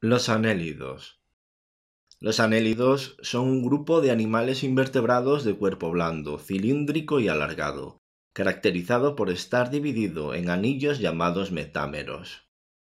Los anélidos. Los anélidos son un grupo de animales invertebrados de cuerpo blando, cilíndrico y alargado, caracterizado por estar dividido en anillos llamados metámeros.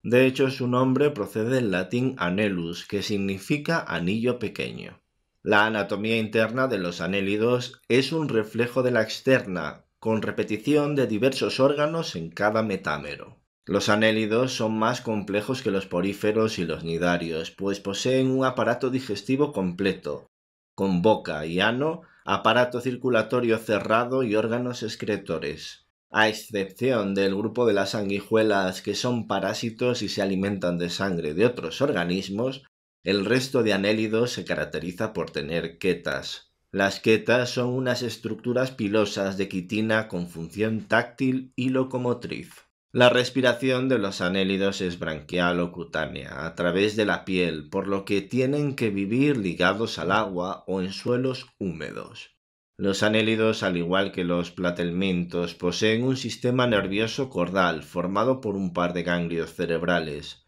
De hecho, su nombre procede del latín anelus, que significa anillo pequeño. La anatomía interna de los anélidos es un reflejo de la externa, con repetición de diversos órganos en cada metámero. Los anélidos son más complejos que los poríferos y los nidarios, pues poseen un aparato digestivo completo, con boca y ano, aparato circulatorio cerrado y órganos excretores, a excepción del grupo de las sanguijuelas que son parásitos y se alimentan de sangre de otros organismos, el resto de anélidos se caracteriza por tener quetas, las quetas son unas estructuras pilosas de quitina con función táctil y locomotriz. La respiración de los anélidos es branquial o cutánea, a través de la piel, por lo que tienen que vivir ligados al agua o en suelos húmedos. Los anélidos, al igual que los platelmintos, poseen un sistema nervioso cordal formado por un par de ganglios cerebrales,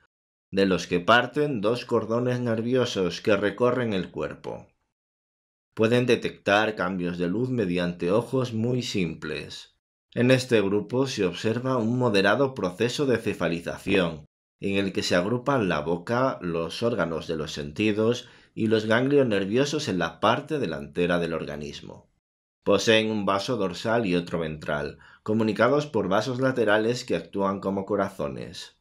de los que parten dos cordones nerviosos que recorren el cuerpo. Pueden detectar cambios de luz mediante ojos muy simples. En este grupo se observa un moderado proceso de cefalización, en el que se agrupan la boca, los órganos de los sentidos y los ganglios nerviosos en la parte delantera del organismo. Poseen un vaso dorsal y otro ventral, comunicados por vasos laterales que actúan como corazones.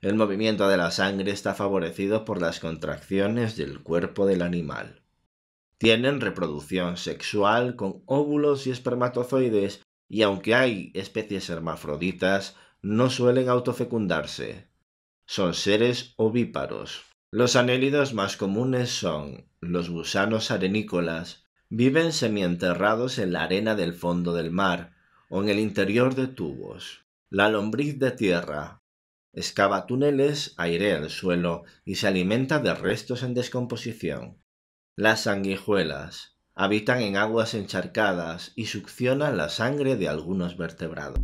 El movimiento de la sangre está favorecido por las contracciones del cuerpo del animal tienen reproducción sexual con óvulos y espermatozoides y aunque hay especies hermafroditas, no suelen autofecundarse. Son seres ovíparos. Los anélidos más comunes son los gusanos arenícolas. Viven semienterrados en la arena del fondo del mar o en el interior de tubos. La lombriz de tierra. Excava túneles, airea el suelo y se alimenta de restos en descomposición. Las sanguijuelas habitan en aguas encharcadas y succionan la sangre de algunos vertebrados.